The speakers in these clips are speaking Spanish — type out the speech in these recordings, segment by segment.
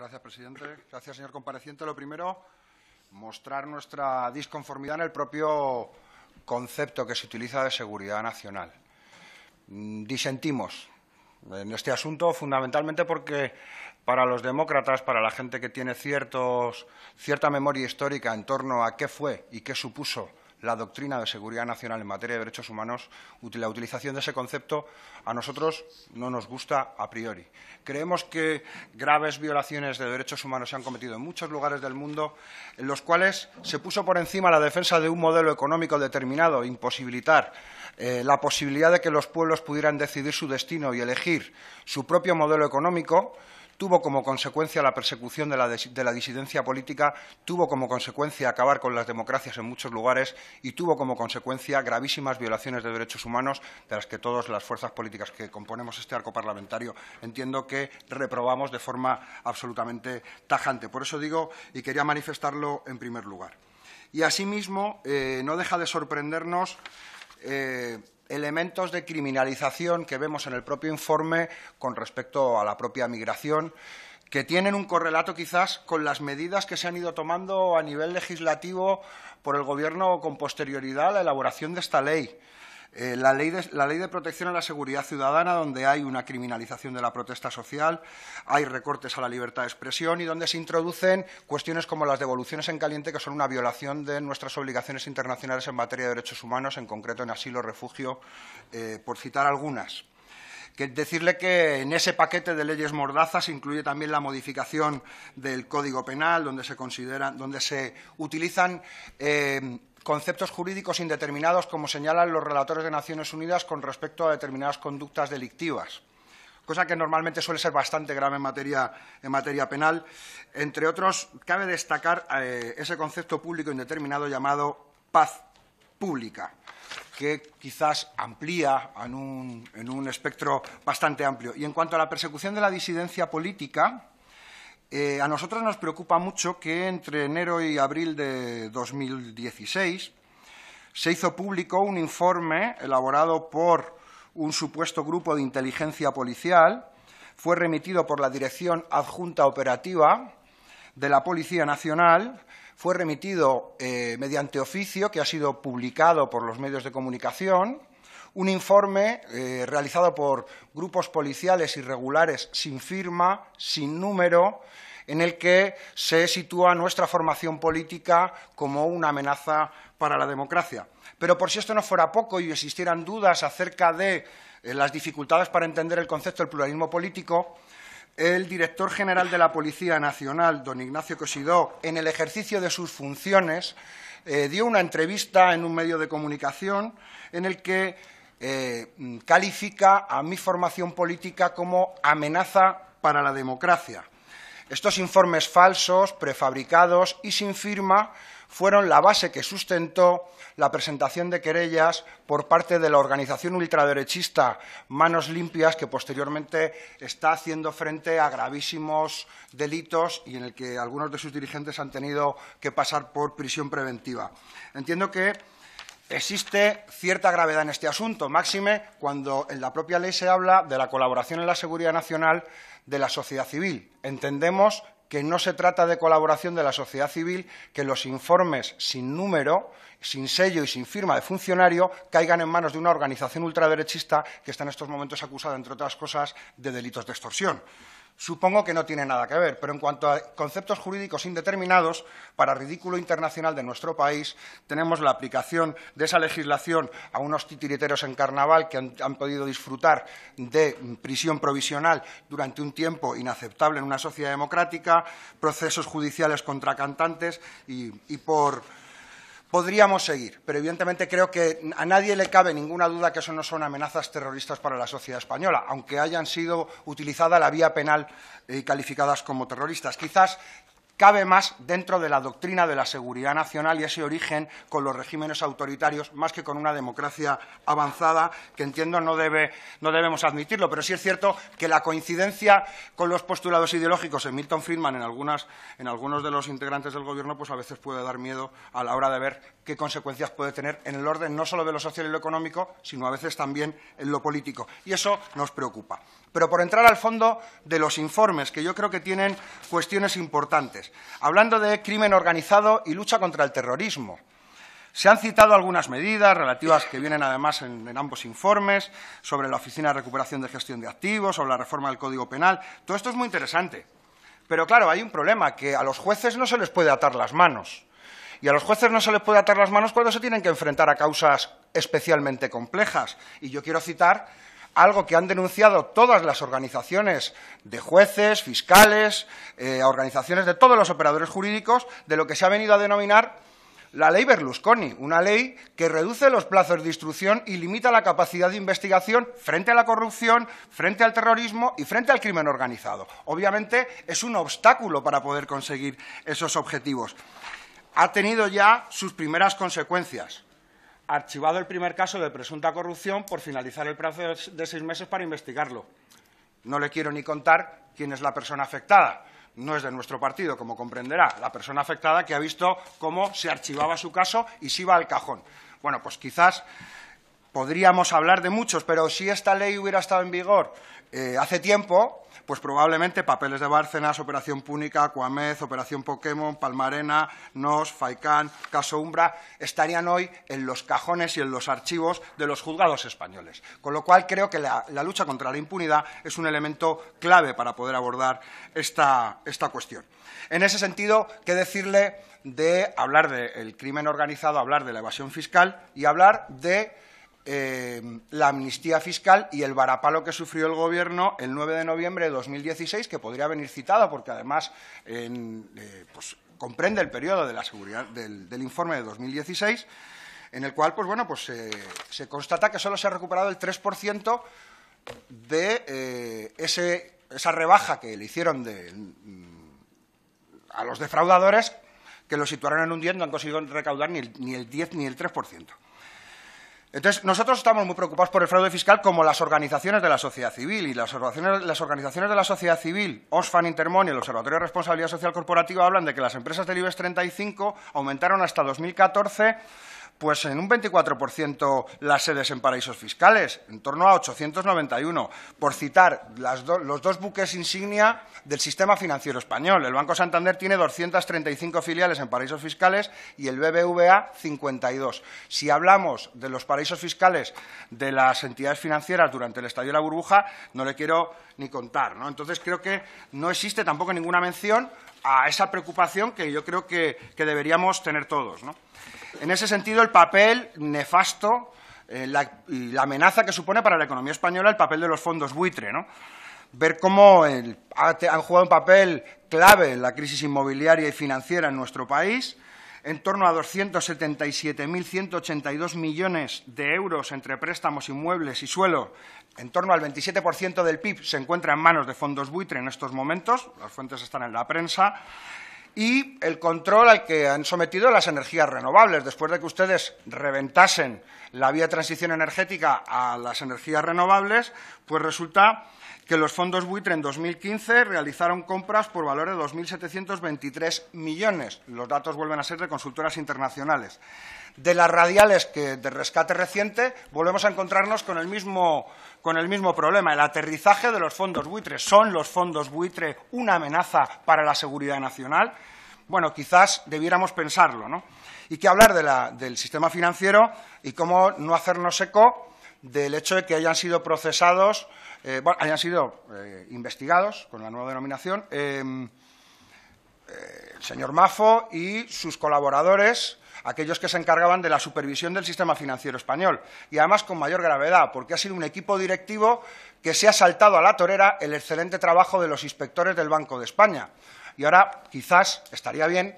Gracias, presidente. Gracias, señor compareciente. Lo primero, mostrar nuestra disconformidad en el propio concepto que se utiliza de seguridad nacional. Mm, disentimos en este asunto fundamentalmente porque para los demócratas, para la gente que tiene cierta memoria histórica en torno a qué fue y qué supuso la doctrina de seguridad nacional en materia de derechos humanos, la utilización de ese concepto a nosotros no nos gusta a priori. Creemos que graves violaciones de derechos humanos se han cometido en muchos lugares del mundo, en los cuales se puso por encima la defensa de un modelo económico determinado, imposibilitar eh, la posibilidad de que los pueblos pudieran decidir su destino y elegir su propio modelo económico, tuvo como consecuencia la persecución de la, disidencia política, tuvo como consecuencia acabar con las democracias en muchos lugares y tuvo como consecuencia gravísimas violaciones de derechos humanos de las que todas las fuerzas políticas que componemos este arco parlamentario entiendo que reprobamos de forma absolutamente tajante. Por eso digo y quería manifestarlo en primer lugar. Y asimismo, eh, no deja de sorprendernos eh, elementos de criminalización que vemos en el propio informe con respecto a la propia migración que tienen un correlato quizás con las medidas que se han ido tomando a nivel legislativo por el Gobierno con posterioridad a la elaboración de esta ley. Eh, la, ley de, protección a la seguridad ciudadana, donde hay una criminalización de la protesta social, hay recortes a la libertad de expresión y donde se introducen cuestiones como las devoluciones en caliente, que son una violación de nuestras obligaciones internacionales en materia de derechos humanos, en concreto en asilo, refugio, eh, por citar algunas. Que decirle que en ese paquete de leyes mordazas incluye también la modificación del Código Penal, donde se, consideran, donde se utilizan eh, conceptos jurídicos indeterminados como señalan los relatores de Naciones Unidas con respecto a determinadas conductas delictivas cosa que normalmente suele ser bastante grave en materia, penal. Entre otros, cabe destacar eh, ese concepto público indeterminado llamado paz pública, que quizás amplía en un espectro bastante amplio. Y en cuanto a la persecución de la disidencia política, eh, a nosotros nos preocupa mucho que entre enero y abril de 2016 se hizo público un informe elaborado por un supuesto grupo de inteligencia policial, fue remitido por la Dirección Adjunta Operativa de la Policía Nacional, fue remitido eh, mediante oficio que ha sido publicado por los medios de comunicación un informe eh, realizado por grupos policiales irregulares sin firma, sin número, en el que se sitúa nuestra formación política como una amenaza para la democracia. Pero por si esto no fuera poco y existieran dudas acerca de eh, las dificultades para entender el concepto del pluralismo político, el director general de la Policía Nacional, don Ignacio Cosidó, en el ejercicio de sus funciones, eh, dio una entrevista en un medio de comunicación en el que eh, mm, califica a mi formación política como amenaza para la democracia. Estos informes falsos, prefabricados y sin firma fueron la base que sustentó la presentación de querellas por parte de la organización ultraderechista Manos Limpias, que posteriormente está haciendo frente a gravísimos delitos y en el que algunos de sus dirigentes han tenido que pasar por prisión preventiva. Entiendo que Existe cierta gravedad en este asunto, máxime cuando en la propia ley se habla de la colaboración en la seguridad nacional de la sociedad civil. Entendemos que no se trata de colaboración de la sociedad civil, que los informes sin número, sin sello y sin firma de funcionario caigan en manos de una organización ultraderechista que está en estos momentos acusada, entre otras cosas, de delitos de extorsión supongo que no tiene nada que ver, pero en cuanto a conceptos jurídicos indeterminados, para ridículo internacional de nuestro país, tenemos la aplicación de esa legislación a unos titiriteros en carnaval que han, podido disfrutar de prisión provisional durante un tiempo inaceptable en una sociedad democrática, procesos judiciales contra cantantes y por Podríamos seguir, pero evidentemente creo que a nadie le cabe ninguna duda que eso no son amenazas terroristas para la sociedad española, aunque hayan sido utilizada la vía penal y eh, calificadas como terroristas. Quizás cabe más dentro de la doctrina de la seguridad nacional y ese origen con los regímenes autoritarios, más que con una democracia avanzada, que entiendo no, no debemos admitirlo. Pero sí es cierto que la coincidencia con los postulados ideológicos en Milton Friedman en, en algunos de los integrantes del Gobierno pues a veces puede dar miedo a la hora de ver qué consecuencias puede tener en el orden no solo de lo social y lo económico, sino a veces también en lo político. Y eso nos preocupa. Pero por entrar al fondo de los informes, que yo creo que tienen cuestiones importantes, hablando de crimen organizado y lucha contra el terrorismo. Se han citado algunas medidas relativas que vienen además en, ambos informes sobre la Oficina de Recuperación de Gestión de Activos, sobre la reforma del Código Penal. Todo esto es muy interesante. Pero claro, hay un problema, que a los jueces no se les puede atar las manos. Y a los jueces no se les puede atar las manos cuando se tienen que enfrentar a causas especialmente complejas. Y yo quiero citar algo que han denunciado todas las organizaciones de jueces, fiscales, eh, organizaciones de todos los operadores jurídicos, de lo que se ha venido a denominar la ley Berlusconi, una ley que reduce los plazos de instrucción y limita la capacidad de investigación frente a la corrupción, frente al terrorismo y frente al crimen organizado. Obviamente es un obstáculo para poder conseguir esos objetivos. Ha tenido ya sus primeras consecuencias archivado el primer caso de presunta corrupción por finalizar el plazo de seis meses para investigarlo. No le quiero ni contar quién es la persona afectada. No es de nuestro partido, como comprenderá. La persona afectada que ha visto cómo se archivaba su caso y se iba al cajón. Bueno, pues quizás podríamos hablar de muchos, pero si esta ley hubiera estado en vigor eh, hace tiempo, pues probablemente Papeles de Bárcenas, Operación Púnica, Cuamez, Operación Pokémon, Palmarena, Nos, Faicán, Caso Umbra, estarían hoy en los cajones y en los archivos de los juzgados españoles. Con lo cual creo que la, lucha contra la impunidad es un elemento clave para poder abordar esta, cuestión. En ese sentido, qué decirle de hablar del crimen organizado, hablar de la evasión fiscal y hablar de eh, la amnistía fiscal y el varapalo que sufrió el Gobierno el 9 de noviembre de 2016, que podría venir citado porque además eh, pues, comprende el periodo de la seguridad, del, informe de 2016, en el cual pues, bueno, pues, se constata que solo se ha recuperado el 3% de eh, esa rebaja que le hicieron mm, a los defraudadores, que lo situaron en un 10, no han conseguido recaudar ni el, ni el 10 ni el 3%. Entonces, nosotros estamos muy preocupados por el fraude fiscal como las organizaciones de la sociedad civil. Y las organizaciones, de la sociedad civil, Oxfam, Intermón y el Observatorio de Responsabilidad Social Corporativa hablan de que las empresas del IBEX 35 aumentaron hasta 2014 pues en un 24% las sedes en paraísos fiscales, en torno a 891, por citar los dos buques insignia del sistema financiero español. El Banco Santander tiene 235 filiales en paraísos fiscales y el BBVA 52. Si hablamos de los paraísos fiscales de las entidades financieras durante el estadio de la burbuja, no le quiero ni contar. Entonces, creo que no existe tampoco ninguna mención a esa preocupación que yo creo que, deberíamos tener todos. En ese sentido, el papel nefasto eh, la, y la amenaza que supone para la economía española el papel de los fondos buitre, Ver cómo han jugado un papel clave en la crisis inmobiliaria y financiera en nuestro país, en torno a 277.182 millones de euros entre préstamos inmuebles y suelo, en torno al 27% del PIB se encuentra en manos de fondos buitre en estos momentos, las fuentes están en la prensa, y el control al que han sometido las energías renovables. Después de que ustedes reventasen la vía de transición energética a las energías renovables, pues resulta que los fondos buitre en 2015 realizaron compras por valor de 2.723 millones. Los datos vuelven a ser de consultoras internacionales de las radiales de rescate reciente, volvemos a encontrarnos con el mismo, problema, el aterrizaje de los fondos buitre. ¿Son los fondos buitre una amenaza para la seguridad nacional? Bueno, quizás debiéramos pensarlo, ¿no? Y que hablar del sistema financiero y cómo no hacernos eco del hecho de que hayan sido procesados, eh, hayan sido eh, investigados con la nueva denominación, eh, el señor Mafo y sus colaboradores aquellos que se encargaban de la supervisión del sistema financiero español, y además con mayor gravedad, porque ha sido un equipo directivo que se ha saltado a la torera el excelente trabajo de los inspectores del Banco de España. Y ahora quizás estaría bien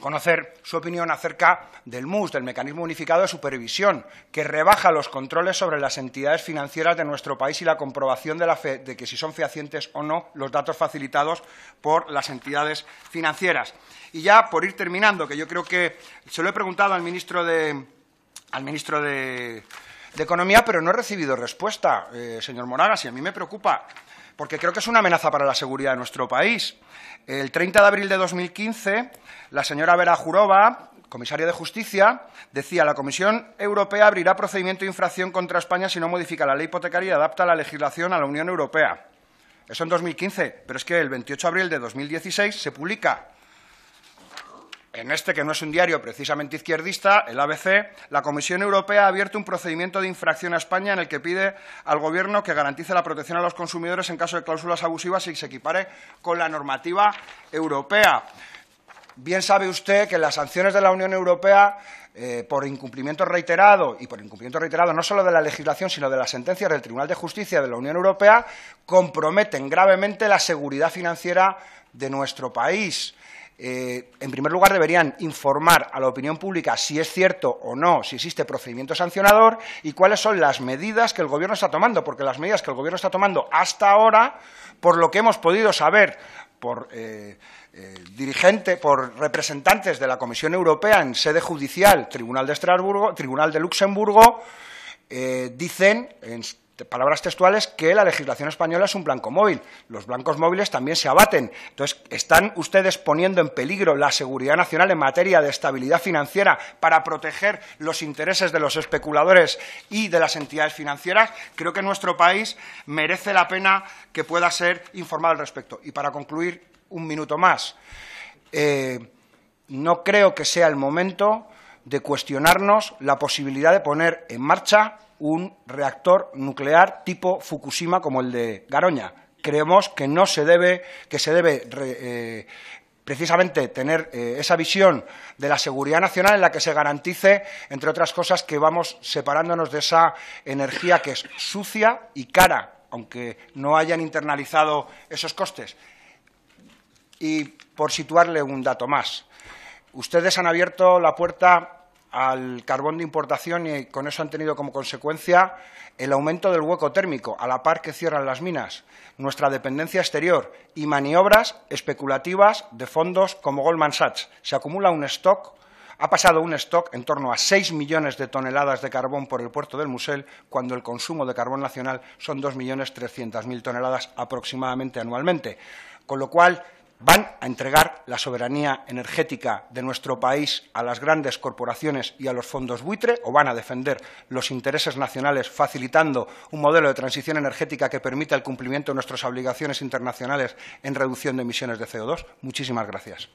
conocer su opinión acerca del MUS, del Mecanismo Unificado de Supervisión, que rebaja los controles sobre las entidades financieras de nuestro país y la comprobación de, la fe, de que si son fehacientes o no los datos facilitados por las entidades financieras. Y ya, por ir terminando, que yo creo que se lo he preguntado al ministro de, al ministro de, Economía, pero no he recibido respuesta, eh, señor Moraga, y a mí me preocupa porque creo que es una amenaza para la seguridad de nuestro país. El 30 de abril de 2015, la señora Vera Jurova, comisaria de Justicia, decía la Comisión Europea abrirá procedimiento de infracción contra España si no modifica la ley hipotecaria y adapta la legislación a la Unión Europea. Eso en 2015, pero es que el 28 de abril de 2016 se publica en este, que no es un diario precisamente izquierdista, el ABC, la Comisión Europea ha abierto un procedimiento de infracción a España en el que pide al Gobierno que garantice la protección a los consumidores en caso de cláusulas abusivas y se equipare con la normativa europea. Bien sabe usted que las sanciones de la Unión Europea eh, por incumplimiento reiterado, y por incumplimiento reiterado no solo de la legislación, sino de las sentencias del Tribunal de Justicia de la Unión Europea, comprometen gravemente la seguridad financiera de nuestro país. Eh, en primer lugar, deberían informar a la opinión pública si es cierto o no, si existe procedimiento sancionador y cuáles son las medidas que el Gobierno está tomando, porque las medidas que el Gobierno está tomando hasta ahora, por lo que hemos podido saber por eh, eh, dirigente, por representantes de la Comisión Europea en sede judicial, Tribunal de Estrasburgo, Tribunal de Luxemburgo, dicen palabras textuales, que la legislación española es un blanco móvil. Los blancos móviles también se abaten. Entonces, ¿están ustedes poniendo en peligro la seguridad nacional en materia de estabilidad financiera para proteger los intereses de los especuladores y de las entidades financieras? Creo que nuestro país merece la pena que pueda ser informado al respecto. Y para concluir, un minuto más. Eh, no creo que sea el momento de cuestionarnos la posibilidad de poner en marcha un reactor nuclear tipo Fukushima como el de Garoña. Creemos que no se debe, que se debe eh, precisamente tener eh, esa visión de la seguridad nacional en la que se garantice, entre otras cosas, que vamos separándonos de esa energía que es sucia y cara, aunque no hayan internalizado esos costes. Y por situarle un dato más, ustedes han abierto la puerta al carbón de importación y con eso han tenido como consecuencia el aumento del hueco térmico, a la par que cierran las minas, nuestra dependencia exterior y maniobras especulativas de fondos como Goldman Sachs. Se acumula un stock, ha pasado un stock en torno a seis millones de toneladas de carbón por el puerto del Musel, cuando el consumo de carbón nacional son 2.300.000 toneladas aproximadamente anualmente. Con lo cual, van a entregar la soberanía energética de nuestro país a las grandes corporaciones y a los fondos buitre o van a defender los intereses nacionales facilitando un modelo de transición energética que permita el cumplimiento de nuestras obligaciones internacionales en reducción de emisiones de CO2? Muchísimas gracias.